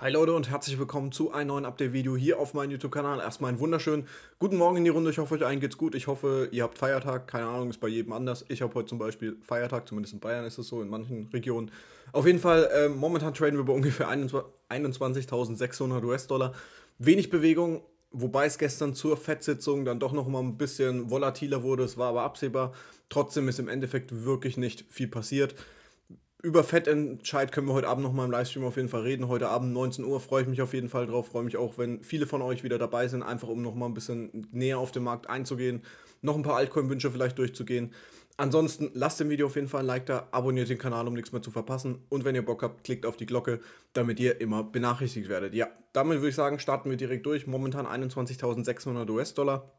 Hi Leute und herzlich willkommen zu einem neuen Update-Video hier auf meinem YouTube-Kanal. Erstmal einen wunderschönen guten Morgen in die Runde. Ich hoffe, euch allen geht's gut. Ich hoffe, ihr habt Feiertag. Keine Ahnung, ist bei jedem anders. Ich habe heute zum Beispiel Feiertag, zumindest in Bayern ist es so, in manchen Regionen. Auf jeden Fall, äh, momentan traden wir bei ungefähr 21.600 US-Dollar. Wenig Bewegung, wobei es gestern zur FED-Sitzung dann doch nochmal ein bisschen volatiler wurde. Es war aber absehbar. Trotzdem ist im Endeffekt wirklich nicht viel passiert über Fettentscheid können wir heute Abend nochmal im Livestream auf jeden Fall reden. Heute Abend 19 Uhr freue ich mich auf jeden Fall drauf. Freue mich auch, wenn viele von euch wieder dabei sind, einfach um nochmal ein bisschen näher auf den Markt einzugehen, noch ein paar Altcoin-Wünsche vielleicht durchzugehen. Ansonsten lasst dem Video auf jeden Fall ein Like da, abonniert den Kanal, um nichts mehr zu verpassen. Und wenn ihr Bock habt, klickt auf die Glocke, damit ihr immer benachrichtigt werdet. Ja, damit würde ich sagen, starten wir direkt durch. Momentan 21.600 US-Dollar.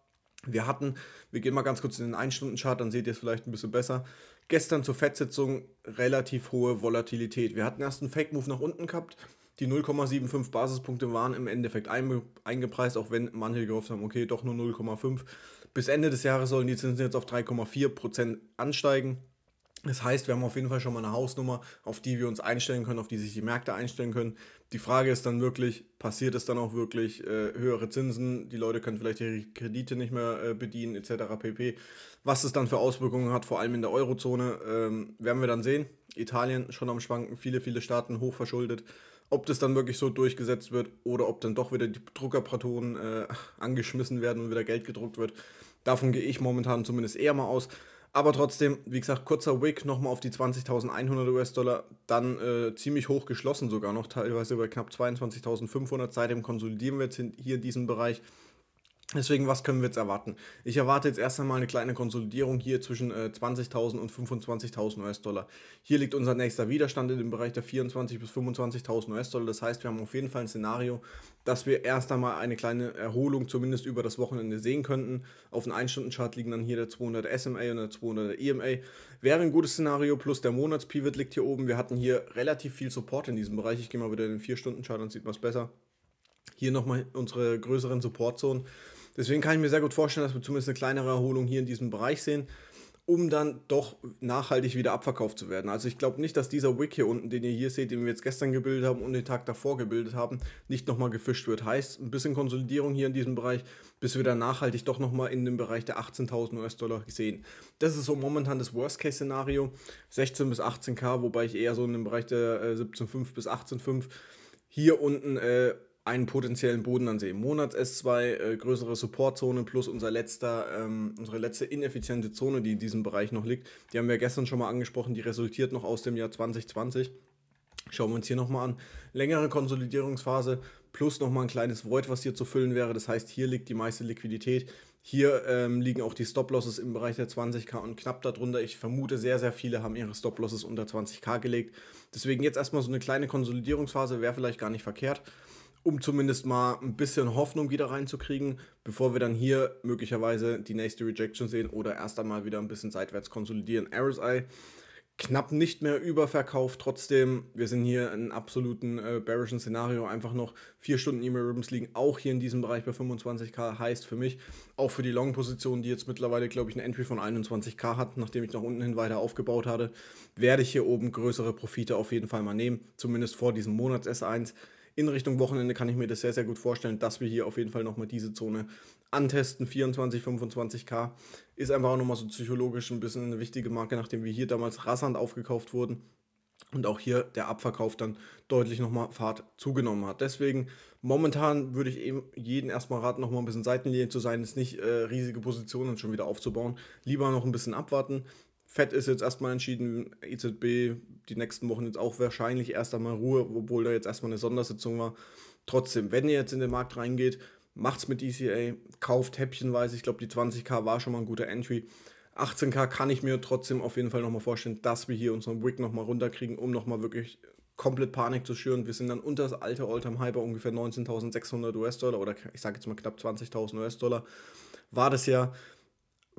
Wir hatten, wir gehen mal ganz kurz in den 1-Stunden-Chart, dann seht ihr es vielleicht ein bisschen besser. Gestern zur fed relativ hohe Volatilität. Wir hatten erst einen Fake-Move nach unten gehabt. Die 0,75 Basispunkte waren im Endeffekt eingepreist, auch wenn manche gehofft haben, okay, doch nur 0,5. Bis Ende des Jahres sollen die Zinsen jetzt auf 3,4% ansteigen. Das heißt, wir haben auf jeden Fall schon mal eine Hausnummer, auf die wir uns einstellen können, auf die sich die Märkte einstellen können. Die Frage ist dann wirklich, passiert es dann auch wirklich äh, höhere Zinsen? Die Leute können vielleicht ihre Kredite nicht mehr äh, bedienen etc. pp. Was es dann für Auswirkungen hat, vor allem in der Eurozone, ähm, werden wir dann sehen. Italien schon am Schwanken, viele, viele Staaten hochverschuldet. Ob das dann wirklich so durchgesetzt wird oder ob dann doch wieder die Druckerpatronen äh, angeschmissen werden und wieder Geld gedruckt wird, davon gehe ich momentan zumindest eher mal aus. Aber trotzdem, wie gesagt, kurzer Wick nochmal auf die 20.100 US-Dollar, dann äh, ziemlich hoch geschlossen sogar noch, teilweise bei knapp 22.500. Seitdem konsolidieren wir jetzt hier in diesem Bereich. Deswegen, was können wir jetzt erwarten? Ich erwarte jetzt erst einmal eine kleine Konsolidierung hier zwischen äh, 20.000 und 25.000 US-Dollar. Hier liegt unser nächster Widerstand in dem Bereich der 24.000 bis 25.000 US-Dollar. Das heißt, wir haben auf jeden Fall ein Szenario, dass wir erst einmal eine kleine Erholung zumindest über das Wochenende sehen könnten. Auf dem 1-Stunden-Chart liegen dann hier der 200 SMA und der 200 EMA. Wäre ein gutes Szenario, plus der Monatspivot liegt hier oben. Wir hatten hier relativ viel Support in diesem Bereich. Ich gehe mal wieder in den 4-Stunden-Chart, dann sieht man es besser. Hier nochmal unsere größeren Supportzonen. Deswegen kann ich mir sehr gut vorstellen, dass wir zumindest eine kleinere Erholung hier in diesem Bereich sehen, um dann doch nachhaltig wieder abverkauft zu werden. Also ich glaube nicht, dass dieser Wick hier unten, den ihr hier seht, den wir jetzt gestern gebildet haben und den Tag davor gebildet haben, nicht nochmal gefischt wird. Heißt, ein bisschen Konsolidierung hier in diesem Bereich, bis wir dann nachhaltig doch nochmal in dem Bereich der 18.000 US-Dollar sehen. Das ist so momentan das Worst-Case-Szenario, 16 bis 18k, wobei ich eher so in dem Bereich der 17.5 äh, bis 18.5 hier unten... Äh, einen potenziellen Bodenansee im Monat S2, äh, größere Supportzone plus unser letzter, ähm, unsere letzte ineffiziente Zone, die in diesem Bereich noch liegt. Die haben wir gestern schon mal angesprochen, die resultiert noch aus dem Jahr 2020. Schauen wir uns hier nochmal an. Längere Konsolidierungsphase plus nochmal ein kleines Void, was hier zu füllen wäre. Das heißt, hier liegt die meiste Liquidität. Hier ähm, liegen auch die Stop-Losses im Bereich der 20k und knapp darunter. Ich vermute, sehr, sehr viele haben ihre Stop-Losses unter 20k gelegt. Deswegen jetzt erstmal so eine kleine Konsolidierungsphase wäre vielleicht gar nicht verkehrt um zumindest mal ein bisschen Hoffnung wieder reinzukriegen, bevor wir dann hier möglicherweise die nächste Rejection sehen oder erst einmal wieder ein bisschen seitwärts konsolidieren. RSI knapp nicht mehr überverkauft, trotzdem, wir sind hier in einem absoluten äh, bearischen Szenario, einfach noch vier Stunden E-Mail Ribbons liegen auch hier in diesem Bereich bei 25k, heißt für mich, auch für die Long-Position, die jetzt mittlerweile, glaube ich, ein Entry von 21k hat, nachdem ich nach unten hin weiter aufgebaut hatte, werde ich hier oben größere Profite auf jeden Fall mal nehmen, zumindest vor diesem Monats S1, in Richtung Wochenende kann ich mir das sehr, sehr gut vorstellen, dass wir hier auf jeden Fall nochmal diese Zone antesten. 24, 25k ist einfach auch nochmal so psychologisch ein bisschen eine wichtige Marke, nachdem wir hier damals rasant aufgekauft wurden und auch hier der Abverkauf dann deutlich nochmal Fahrt zugenommen hat. Deswegen momentan würde ich eben jeden erstmal raten, nochmal ein bisschen Seitenlinie zu sein, es nicht äh, riesige Positionen schon wieder aufzubauen. Lieber noch ein bisschen abwarten, Fed ist jetzt erstmal entschieden, EZB die nächsten Wochen jetzt auch wahrscheinlich erst einmal Ruhe, obwohl da jetzt erstmal eine Sondersitzung war. Trotzdem, wenn ihr jetzt in den Markt reingeht, macht's mit ECA, kauft häppchenweise. Ich glaube, die 20k war schon mal ein guter Entry. 18k kann ich mir trotzdem auf jeden Fall nochmal vorstellen, dass wir hier unseren Wick nochmal runterkriegen, um nochmal wirklich komplett Panik zu schüren. Wir sind dann unter das alte Alltime High bei ungefähr 19.600 US-Dollar oder ich sage jetzt mal knapp 20.000 US-Dollar. War das ja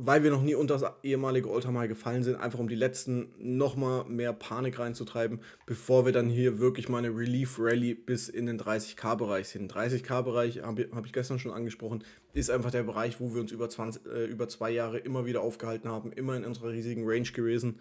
weil wir noch nie unter das ehemalige Oldtimer gefallen sind, einfach um die letzten nochmal mehr Panik reinzutreiben, bevor wir dann hier wirklich mal eine Relief Rally bis in den 30k-Bereich sind. 30k-Bereich, habe hab ich gestern schon angesprochen, ist einfach der Bereich, wo wir uns über, 20, äh, über zwei Jahre immer wieder aufgehalten haben, immer in unserer riesigen Range gewesen.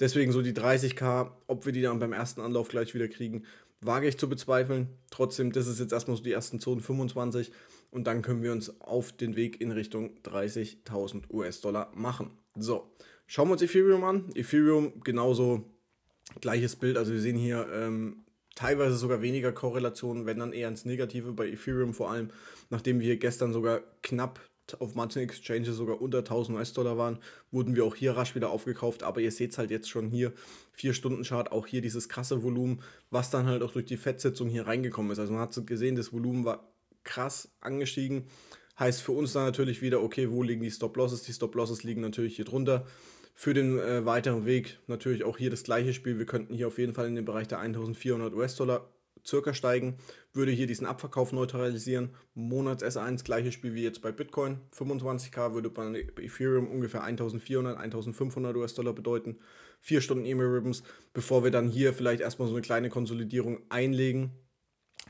Deswegen so die 30k, ob wir die dann beim ersten Anlauf gleich wieder kriegen, wage ich zu bezweifeln. Trotzdem, das ist jetzt erstmal so die ersten Zonen 25 und dann können wir uns auf den Weg in Richtung 30.000 US-Dollar machen. So, schauen wir uns Ethereum an. Ethereum genauso gleiches Bild. Also wir sehen hier ähm, teilweise sogar weniger Korrelationen, wenn dann eher ins Negative bei Ethereum vor allem, nachdem wir gestern sogar knapp auf manchen Exchanges sogar unter 1000 US-Dollar waren, wurden wir auch hier rasch wieder aufgekauft. Aber ihr seht es halt jetzt schon hier, 4-Stunden-Chart, auch hier dieses krasse Volumen, was dann halt auch durch die Fettsetzung hier reingekommen ist. Also man hat gesehen, das Volumen war krass angestiegen. Heißt für uns dann natürlich wieder, okay, wo liegen die Stop-Losses? Die Stop-Losses liegen natürlich hier drunter. Für den äh, weiteren Weg natürlich auch hier das gleiche Spiel. Wir könnten hier auf jeden Fall in den Bereich der 1400 US-Dollar circa steigen, würde hier diesen Abverkauf neutralisieren. Monats S1 gleiches Spiel wie jetzt bei Bitcoin. 25k würde bei Ethereum ungefähr 1400, 1500 US-Dollar bedeuten. Vier Stunden E-Mail-Ribbons, bevor wir dann hier vielleicht erstmal so eine kleine Konsolidierung einlegen.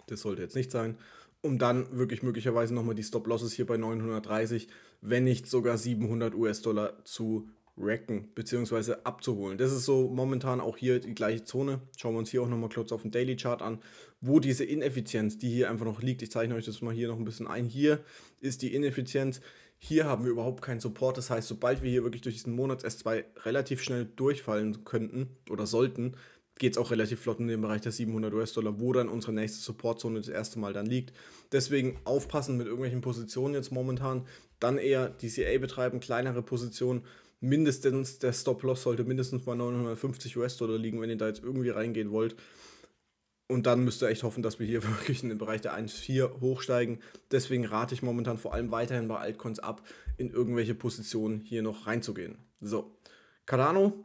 Das sollte jetzt nicht sein um dann wirklich möglicherweise nochmal die Stop-Losses hier bei 930, wenn nicht sogar 700 US-Dollar zu racken bzw. abzuholen. Das ist so momentan auch hier die gleiche Zone. Schauen wir uns hier auch nochmal kurz auf den Daily Chart an, wo diese Ineffizienz, die hier einfach noch liegt, ich zeichne euch das mal hier noch ein bisschen ein. Hier ist die Ineffizienz. Hier haben wir überhaupt keinen Support. Das heißt, sobald wir hier wirklich durch diesen Monats S2 relativ schnell durchfallen könnten oder sollten, geht es auch relativ flott in den Bereich der 700 US-Dollar, wo dann unsere nächste Supportzone das erste Mal dann liegt. Deswegen aufpassen mit irgendwelchen Positionen jetzt momentan, dann eher DCA betreiben, kleinere Positionen. Mindestens der Stop-Loss sollte mindestens bei 950 US-Dollar liegen, wenn ihr da jetzt irgendwie reingehen wollt. Und dann müsst ihr echt hoffen, dass wir hier wirklich in den Bereich der 1,4 hochsteigen. Deswegen rate ich momentan vor allem weiterhin bei Altcoins ab, in irgendwelche Positionen hier noch reinzugehen. So, Cardano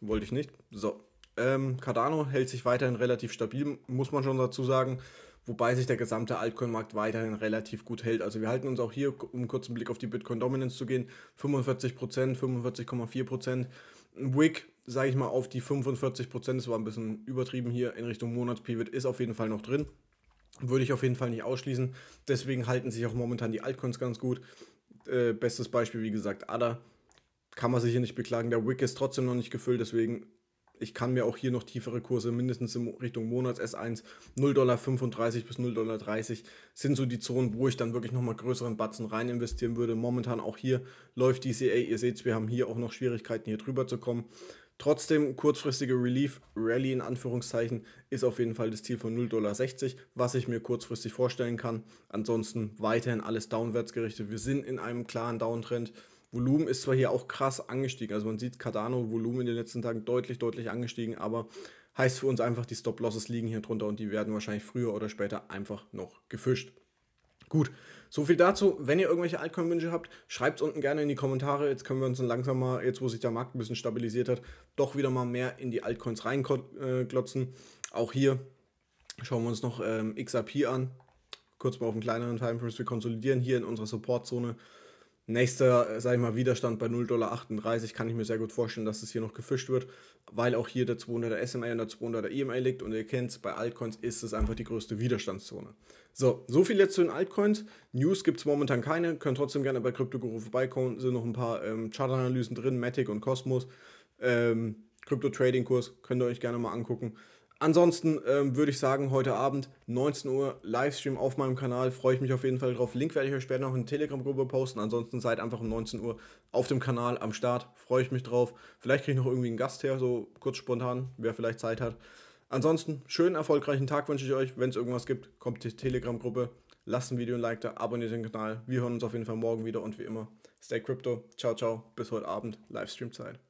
wollte ich nicht. So, ähm, Cardano hält sich weiterhin relativ stabil, muss man schon dazu sagen, wobei sich der gesamte Altcoin-Markt weiterhin relativ gut hält. Also wir halten uns auch hier, um einen kurzen Blick auf die Bitcoin-Dominance zu gehen, 45%, 45,4%. Wick, sage ich mal, auf die 45%, das war ein bisschen übertrieben hier in Richtung Monats-Pivot, ist auf jeden Fall noch drin. Würde ich auf jeden Fall nicht ausschließen. Deswegen halten sich auch momentan die Altcoins ganz gut. Äh, bestes Beispiel, wie gesagt, ADA. Kann man sich hier nicht beklagen. Der Wick ist trotzdem noch nicht gefüllt, deswegen ich kann mir auch hier noch tiefere Kurse, mindestens in Richtung Monats S1, 0,35 bis 0,30 Dollar sind so die Zonen, wo ich dann wirklich nochmal größeren Batzen rein investieren würde. Momentan auch hier läuft die CA, ihr seht wir haben hier auch noch Schwierigkeiten hier drüber zu kommen. Trotzdem kurzfristige Relief Rally in Anführungszeichen ist auf jeden Fall das Ziel von 0,60 was ich mir kurzfristig vorstellen kann. Ansonsten weiterhin alles downwärts gerichtet. Wir sind in einem klaren Downtrend. Volumen ist zwar hier auch krass angestiegen, also man sieht Cardano Volumen in den letzten Tagen deutlich, deutlich angestiegen, aber heißt für uns einfach, die Stop-Losses liegen hier drunter und die werden wahrscheinlich früher oder später einfach noch gefischt. Gut, so viel dazu. Wenn ihr irgendwelche Altcoin-Wünsche habt, schreibt es unten gerne in die Kommentare. Jetzt können wir uns dann langsam mal, jetzt wo sich der Markt ein bisschen stabilisiert hat, doch wieder mal mehr in die Altcoins reinglotzen. Auch hier schauen wir uns noch ähm, XRP an. Kurz mal auf einen kleineren Timeframe. Wir konsolidieren hier in unserer support zone Nächster, äh, sag ich mal, Widerstand bei 0,38 Dollar kann ich mir sehr gut vorstellen, dass es das hier noch gefischt wird, weil auch hier der 200er SMA und der 200er EMA liegt und ihr kennt es, bei Altcoins ist es einfach die größte Widerstandszone. So, so viel jetzt zu den Altcoins. News gibt es momentan keine, könnt trotzdem gerne bei CryptoGuru vorbeikommen, sind noch ein paar ähm, Chartanalysen drin, Matic und Cosmos. Ähm, Crypto Trading Kurs könnt ihr euch gerne mal angucken. Ansonsten ähm, würde ich sagen, heute Abend 19 Uhr Livestream auf meinem Kanal. Freue ich mich auf jeden Fall drauf. Link werde ich euch später noch in Telegram-Gruppe posten. Ansonsten seid einfach um 19 Uhr auf dem Kanal am Start. Freue ich mich drauf. Vielleicht kriege ich noch irgendwie einen Gast her, so kurz spontan, wer vielleicht Zeit hat. Ansonsten schönen, erfolgreichen Tag wünsche ich euch. Wenn es irgendwas gibt, kommt die Telegram-Gruppe. Lasst ein Video ein Like da, abonniert den Kanal. Wir hören uns auf jeden Fall morgen wieder und wie immer, stay crypto. Ciao, ciao. Bis heute Abend, Livestream-Zeit.